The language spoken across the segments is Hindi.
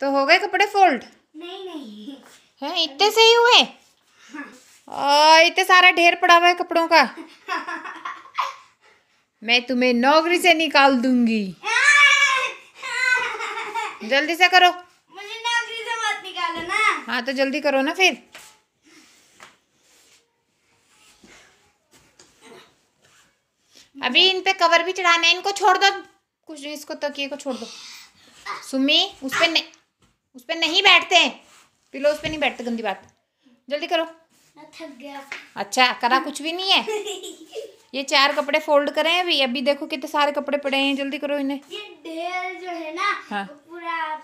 तो हो गए कपड़े फोल्ड नहीं नहीं इतने से ही हुए और इतने सारा ढेर पड़ा हुआ है कपड़ों का मैं तुम्हें नौकरी से निकाल दूंगी जल्दी से करो मुझे नौकरी से मत निकालो ना हाँ तो जल्दी करो ना फिर अभी इन पे कवर भी चढ़ाना है इनको छोड़ दो कुछ इसको तकिए को छोड़ दो सुमी उस पर नहीं उस पर नहीं बैठते पिलो उस पर नहीं बैठते गंदी बात जल्दी करो थक गया अच्छा करा कुछ भी नहीं है ये चार कपड़े फोल्ड करे हैं अभी अभी देखो कितने सारे कपड़े पड़े हैं जल्दी करो इन्हें ये ढेर जो है ना हाँ। पूरा आप,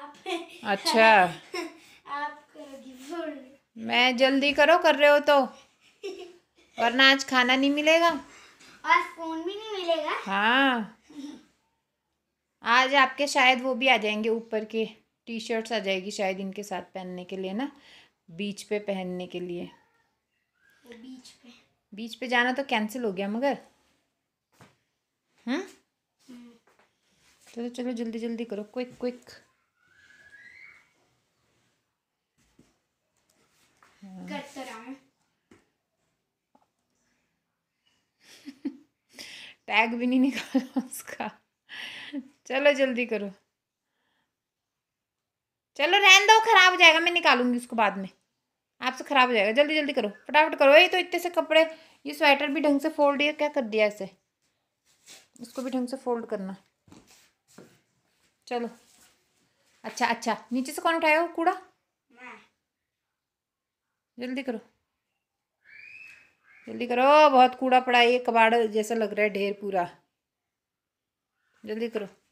आप अच्छा आप मैं जल्दी करो कर रहे हो तो वरना आज खाना नहीं मिलेगा और फोन भी नहीं मिलेगा हाँ आज आपके शायद वो भी आ जाएंगे ऊपर के टी शर्ट्स आ जाएगी शायद इनके साथ पहनने के लिए ना बीच पे पहनने के लिए बीच पे बीच पे जाना तो कैंसिल हो गया मगर हम्म? हम्म। चलो चलो जल्दी जल्दी करो क्विक क्विक टैग भी नहीं निकाला उसका चलो जल्दी करो चलो रहने दो खराब हो जाएगा मैं निकालूंगी उसको बाद में आपसे ख़राब हो जाएगा जल्दी जल्दी करो फटाफट करो ये तो इतने से कपड़े ये स्वेटर भी ढंग से फोल्ड या क्या कर दिया इसे उसको भी ढंग से फोल्ड करना चलो अच्छा अच्छा नीचे से कौन उठाया कूड़ा जल्दी करो जल्दी करो बहुत कूड़ा पड़ा ये कबाड़ जैसा लग रहा है ढेर पूरा जल्दी करो